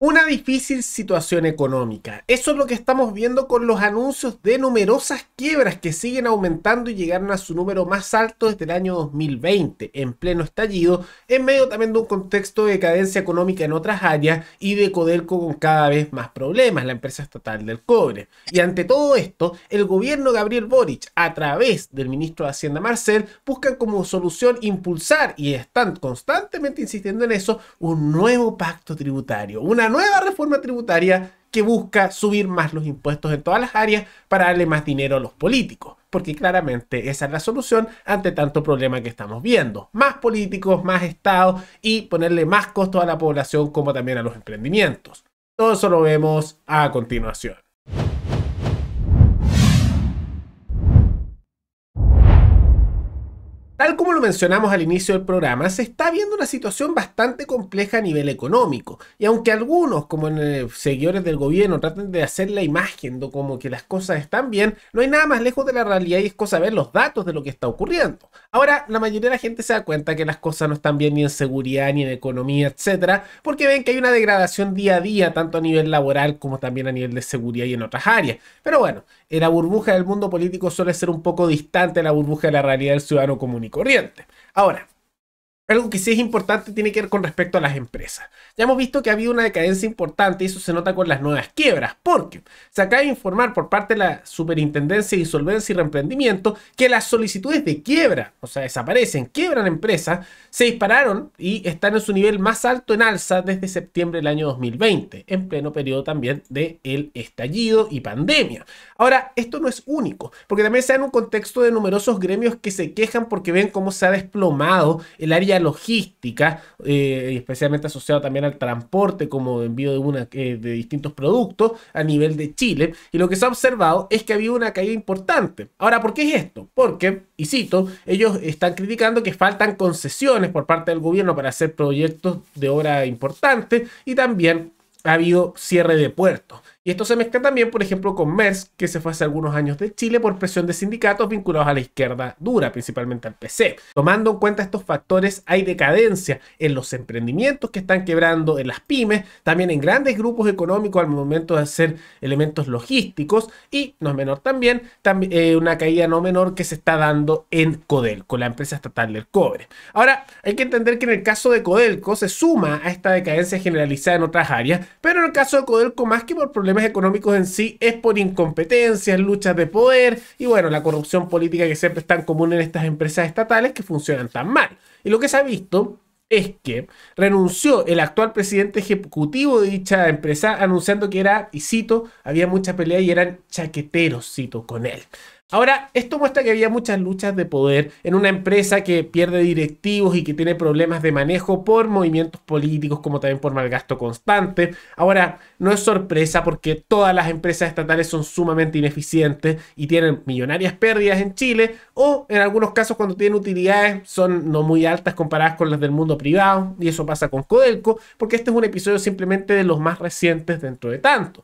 Una difícil situación económica. Eso es lo que estamos viendo con los anuncios de numerosas quiebras que siguen aumentando y llegaron a su número más alto desde el año 2020, en pleno estallido, en medio también de un contexto de decadencia económica en otras áreas y de Codelco con cada vez más problemas, la empresa estatal del cobre. Y ante todo esto, el gobierno Gabriel Boric, a través del ministro de Hacienda Marcel, busca como solución impulsar, y están constantemente insistiendo en eso, un nuevo pacto tributario, una nueva reforma tributaria que busca subir más los impuestos en todas las áreas para darle más dinero a los políticos, porque claramente esa es la solución ante tanto problema que estamos viendo. Más políticos, más Estado y ponerle más costos a la población como también a los emprendimientos. Todo eso lo vemos a continuación. Tal como lo mencionamos al inicio del programa, se está viendo una situación bastante compleja a nivel económico. Y aunque algunos, como en, eh, seguidores del gobierno, traten de hacer la imagen de como que las cosas están bien, no hay nada más lejos de la realidad y es cosa ver los datos de lo que está ocurriendo. Ahora, la mayoría de la gente se da cuenta que las cosas no están bien ni en seguridad, ni en economía, etcétera, porque ven que hay una degradación día a día, tanto a nivel laboral como también a nivel de seguridad y en otras áreas. Pero bueno, la burbuja del mundo político suele ser un poco distante de la burbuja de la realidad del ciudadano comunitario corriente. Ahora, algo que sí es importante tiene que ver con respecto a las empresas. Ya hemos visto que ha habido una decadencia importante y eso se nota con las nuevas quiebras, porque se acaba de informar por parte de la Superintendencia de Insolvencia y Reemprendimiento que las solicitudes de quiebra, o sea, desaparecen, quiebran empresas, se dispararon y están en su nivel más alto en alza desde septiembre del año 2020, en pleno periodo también del el estallido y pandemia. Ahora, esto no es único, porque también se da en un contexto de numerosos gremios que se quejan porque ven cómo se ha desplomado el área logística, eh, especialmente asociado también al transporte como envío de, una, eh, de distintos productos a nivel de Chile. Y lo que se ha observado es que habido una caída importante. Ahora, ¿por qué es esto? Porque, y cito, ellos están criticando que faltan concesiones por parte del gobierno para hacer proyectos de obra importante y también ha habido cierre de puertos. Y esto se mezcla también, por ejemplo, con MERS, que se fue hace algunos años de Chile por presión de sindicatos vinculados a la izquierda dura, principalmente al PC. Tomando en cuenta estos factores, hay decadencia en los emprendimientos que están quebrando, en las pymes, también en grandes grupos económicos al momento de hacer elementos logísticos y, no es menor también, eh, una caída no menor que se está dando en Codelco, la empresa estatal del cobre. Ahora, hay que entender que en el caso de Codelco se suma a esta decadencia generalizada en otras áreas, pero en el caso de Codelco, más que por problemas económicos en sí es por incompetencias, luchas de poder y bueno, la corrupción política que siempre es tan común en estas empresas estatales que funcionan tan mal. Y lo que se ha visto es que renunció el actual presidente ejecutivo de dicha empresa anunciando que era, y cito, había mucha pelea y eran chaqueteros, cito, con él. Ahora, esto muestra que había muchas luchas de poder en una empresa que pierde directivos y que tiene problemas de manejo por movimientos políticos como también por malgasto constante. Ahora, no es sorpresa porque todas las empresas estatales son sumamente ineficientes y tienen millonarias pérdidas en Chile o en algunos casos cuando tienen utilidades son no muy altas comparadas con las del mundo privado y eso pasa con Codelco porque este es un episodio simplemente de los más recientes dentro de tanto.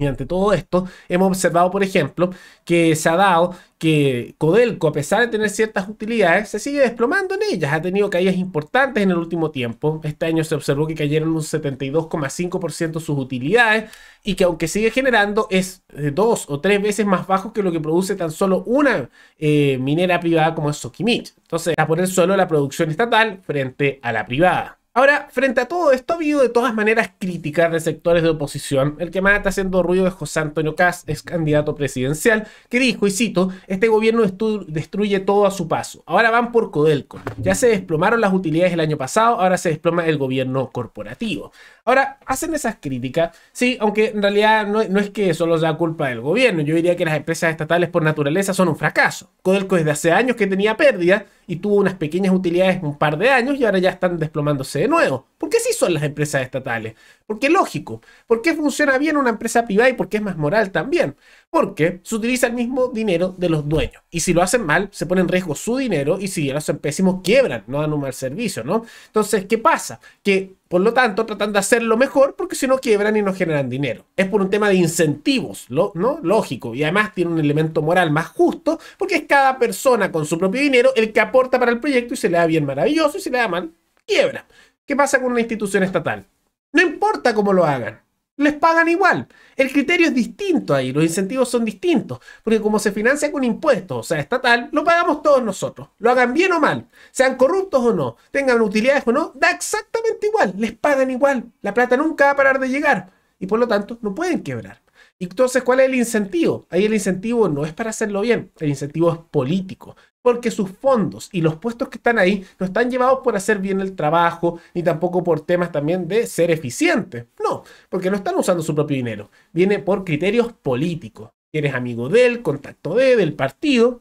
Y ante todo esto, hemos observado, por ejemplo, que se ha dado que Codelco, a pesar de tener ciertas utilidades, se sigue desplomando en ellas. Ha tenido caídas importantes en el último tiempo. Este año se observó que cayeron un 72,5% sus utilidades y que aunque sigue generando, es eh, dos o tres veces más bajo que lo que produce tan solo una eh, minera privada como es Soquimich. Entonces, a por el solo la producción estatal frente a la privada. Ahora, frente a todo esto, ha habido de todas maneras críticas de sectores de oposición. El que más está haciendo ruido es José Antonio Caz, ex candidato presidencial, que dijo, y cito, este gobierno destruye todo a su paso. Ahora van por Codelco. Ya se desplomaron las utilidades el año pasado, ahora se desploma el gobierno corporativo. Ahora, hacen esas críticas, sí, aunque en realidad no, no es que solo sea culpa del gobierno. Yo diría que las empresas estatales por naturaleza son un fracaso. Codelco desde hace años que tenía pérdida y tuvo unas pequeñas utilidades un par de años y ahora ya están desplomándose nuevo, porque sí son las empresas estatales, porque lógico, porque funciona bien una empresa privada y porque es más moral también, porque se utiliza el mismo dinero de los dueños y si lo hacen mal se pone en riesgo su dinero y si lo hacen pésimos quiebran, no dan un mal servicio, ¿no? Entonces, ¿qué pasa? Que por lo tanto tratan de hacerlo mejor porque si no quiebran y no generan dinero. Es por un tema de incentivos, ¿no? Lógico, y además tiene un elemento moral más justo porque es cada persona con su propio dinero el que aporta para el proyecto y se le da bien maravilloso y se le da mal quiebra. ¿Qué pasa con una institución estatal? No importa cómo lo hagan, les pagan igual. El criterio es distinto ahí, los incentivos son distintos, porque como se financia con impuestos, o sea, estatal, lo pagamos todos nosotros. Lo hagan bien o mal, sean corruptos o no, tengan utilidades o no, da exactamente igual, les pagan igual. La plata nunca va a parar de llegar y por lo tanto no pueden quebrar. Y Entonces, ¿cuál es el incentivo? Ahí el incentivo no es para hacerlo bien, el incentivo es político porque sus fondos y los puestos que están ahí no están llevados por hacer bien el trabajo ni tampoco por temas también de ser eficiente. No, porque no están usando su propio dinero. Viene por criterios políticos. Eres amigo del, contacto de, del partido.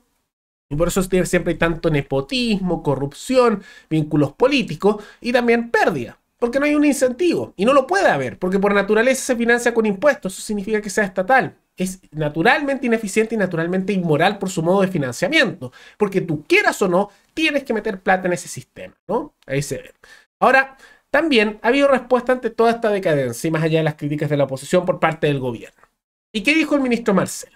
Y por eso siempre hay tanto nepotismo, corrupción, vínculos políticos y también pérdida. Porque no hay un incentivo y no lo puede haber, porque por naturaleza se financia con impuestos, eso significa que sea estatal es naturalmente ineficiente y naturalmente inmoral por su modo de financiamiento, porque tú quieras o no, tienes que meter plata en ese sistema, ¿no? Ahí se ve. Ahora, también ha habido respuesta ante toda esta decadencia y más allá de las críticas de la oposición por parte del gobierno. ¿Y qué dijo el ministro Marcel?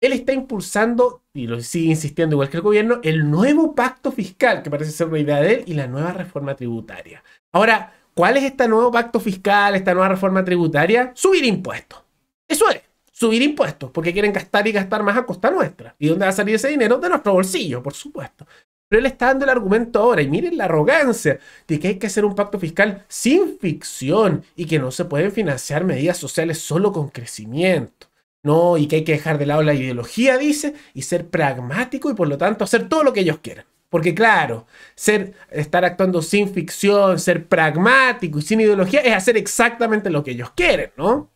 Él está impulsando, y lo sigue insistiendo igual que el gobierno, el nuevo pacto fiscal, que parece ser una idea de él, y la nueva reforma tributaria. Ahora, ¿cuál es este nuevo pacto fiscal, esta nueva reforma tributaria? Subir impuestos. Eso es subir impuestos, porque quieren gastar y gastar más a costa nuestra. ¿Y dónde va a salir ese dinero? De nuestro bolsillo, por supuesto. Pero él está dando el argumento ahora, y miren la arrogancia de que hay que hacer un pacto fiscal sin ficción y que no se pueden financiar medidas sociales solo con crecimiento. No, y que hay que dejar de lado la ideología, dice, y ser pragmático y por lo tanto hacer todo lo que ellos quieran. Porque claro, ser, estar actuando sin ficción, ser pragmático y sin ideología es hacer exactamente lo que ellos quieren, ¿no?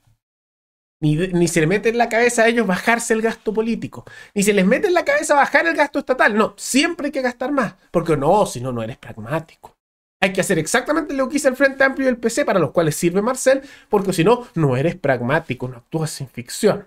Ni, se le mete en la cabeza a ellos bajarse el gasto político, ni se les mete en la cabeza bajar el gasto estatal. No, siempre hay que gastar más, porque no, si no, no eres pragmático. Hay que hacer exactamente lo que hizo el Frente Amplio y el PC, para los cuales sirve Marcel, porque si no, no eres pragmático, no actúas sin ficción.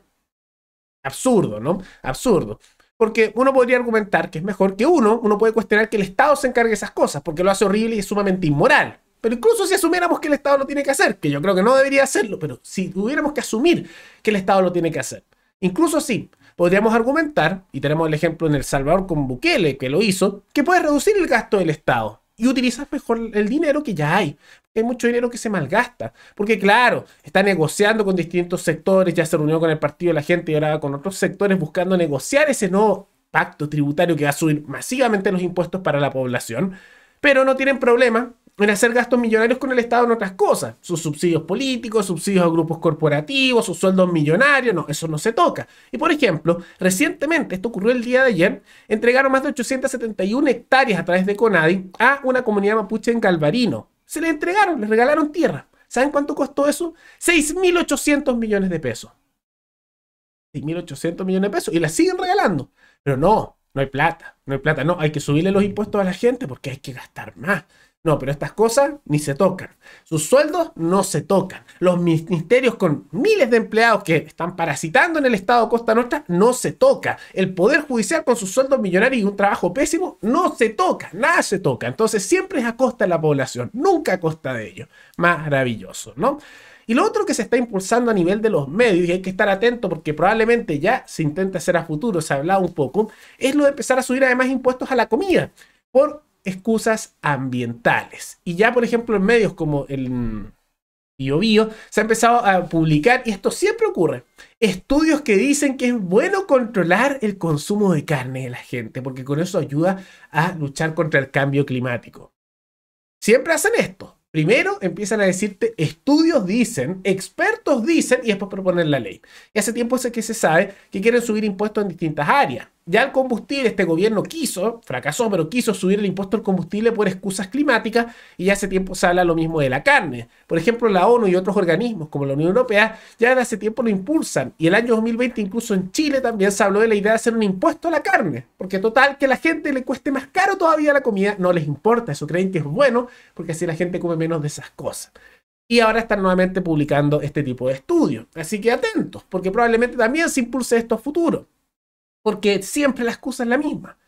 Absurdo, ¿no? Absurdo. Porque uno podría argumentar que es mejor que uno, uno puede cuestionar que el Estado se encargue de esas cosas, porque lo hace horrible y es sumamente inmoral. Pero incluso si asumiéramos que el Estado lo tiene que hacer, que yo creo que no debería hacerlo, pero si tuviéramos que asumir que el Estado lo tiene que hacer, incluso sí podríamos argumentar, y tenemos el ejemplo en El Salvador con Bukele, que lo hizo, que puede reducir el gasto del Estado y utilizar mejor el dinero que ya hay. Hay mucho dinero que se malgasta. Porque claro, está negociando con distintos sectores, ya se reunió con el Partido de la Gente y ahora con otros sectores buscando negociar ese nuevo pacto tributario que va a subir masivamente los impuestos para la población. Pero no tienen problema en hacer gastos millonarios con el Estado en otras cosas. Sus subsidios políticos, subsidios a grupos corporativos, sus sueldos millonarios, no, eso no se toca. Y por ejemplo, recientemente, esto ocurrió el día de ayer, entregaron más de 871 hectáreas a través de Conadi a una comunidad mapuche en Calvarino. Se le entregaron, les regalaron tierra. ¿Saben cuánto costó eso? 6.800 millones de pesos. 6.800 millones de pesos. Y la siguen regalando. Pero no, no hay plata, no hay plata. No, hay que subirle los impuestos a la gente porque hay que gastar más. No, pero estas cosas ni se tocan. Sus sueldos no se tocan. Los ministerios con miles de empleados que están parasitando en el Estado Costa Nuestra, no se toca. El Poder Judicial con sus sueldos millonarios y un trabajo pésimo no se toca. Nada se toca. Entonces siempre es a costa de la población, nunca a costa de ellos. Maravilloso, ¿no? Y lo otro que se está impulsando a nivel de los medios, y hay que estar atento porque probablemente ya se intenta hacer a futuro, se ha hablado un poco, es lo de empezar a subir además impuestos a la comida por excusas ambientales. Y ya, por ejemplo, en medios como el Bio, se ha empezado a publicar, y esto siempre ocurre, estudios que dicen que es bueno controlar el consumo de carne de la gente, porque con eso ayuda a luchar contra el cambio climático. Siempre hacen esto. Primero empiezan a decirte estudios dicen, expertos dicen y después proponen la ley. Y hace tiempo es que se sabe que quieren subir impuestos en distintas áreas. Ya el combustible, este gobierno quiso, fracasó, pero quiso subir el impuesto al combustible por excusas climáticas y ya hace tiempo se habla lo mismo de la carne. Por ejemplo, la ONU y otros organismos como la Unión Europea ya hace tiempo lo impulsan y el año 2020 incluso en Chile también se habló de la idea de hacer un impuesto a la carne, porque total que a la gente le cueste más caro todavía la comida, no les importa, eso creen que es bueno porque así la gente come menos de esas cosas. Y ahora están nuevamente publicando este tipo de estudios. Así que atentos, porque probablemente también se impulse esto a futuro. Porque siempre la excusa es la misma.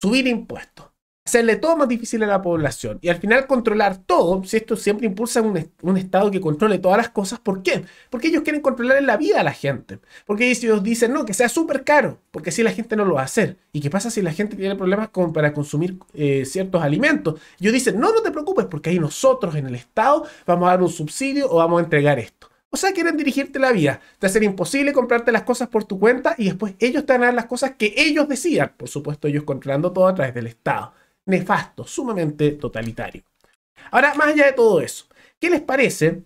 Subir impuestos, hacerle todo más difícil a la población y al final controlar todo, si esto siempre impulsa un, Estado que controle todas las cosas, ¿por qué? Porque ellos quieren controlar en la vida a la gente. Porque ellos dicen, no, que sea súper caro, porque si la gente no lo va a hacer. ¿Y qué pasa si la gente tiene problemas con, para consumir eh, ciertos alimentos? Ellos dicen, no, no te preocupes, porque ahí nosotros en el Estado vamos a dar un subsidio o vamos a entregar esto. O sea, quieren dirigirte la vida, Te hace imposible comprarte las cosas por tu cuenta y después ellos te van a las cosas que ellos decían. Por supuesto, ellos controlando todo a través del Estado. Nefasto, sumamente totalitario. Ahora, más allá de todo eso, ¿qué les parece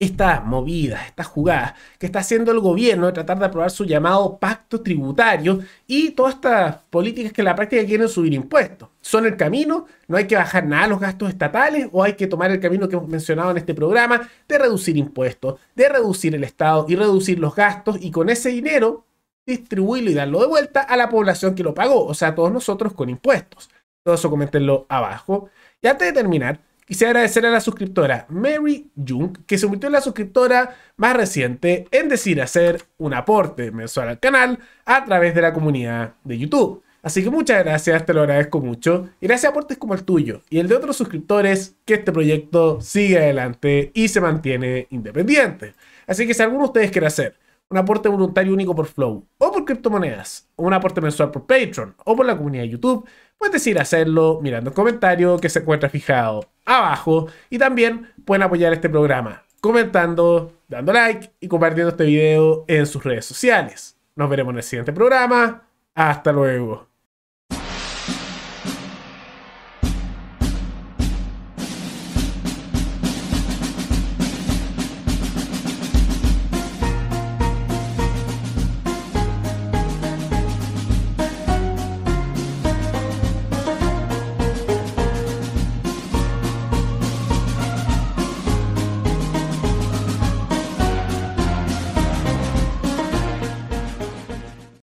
esta movida, esta jugada que está haciendo el gobierno de tratar de aprobar su llamado pacto tributario y todas estas políticas que en la práctica quieren subir impuestos. ¿Son el camino? ¿No hay que bajar nada los gastos estatales o hay que tomar el camino que hemos mencionado en este programa de reducir impuestos, de reducir el Estado y reducir los gastos y con ese dinero distribuirlo y darlo de vuelta a la población que lo pagó, o sea, todos nosotros con impuestos? Todo eso comentenlo abajo. Y antes de terminar, Quisiera agradecer a la suscriptora Mary Jung, que se convirtió en la suscriptora más reciente en decir hacer un aporte mensual al canal a través de la comunidad de YouTube. Así que muchas gracias, te lo agradezco mucho. Y gracias a aportes como el tuyo y el de otros suscriptores que este proyecto sigue adelante y se mantiene independiente. Así que si alguno de ustedes quiere hacer un aporte voluntario único por Flow o por criptomonedas, o un aporte mensual por Patreon o por la comunidad de YouTube, puedes decir hacerlo mirando el comentario que se encuentra fijado abajo. Y también pueden apoyar este programa comentando, dando like y compartiendo este video en sus redes sociales. Nos veremos en el siguiente programa. Hasta luego.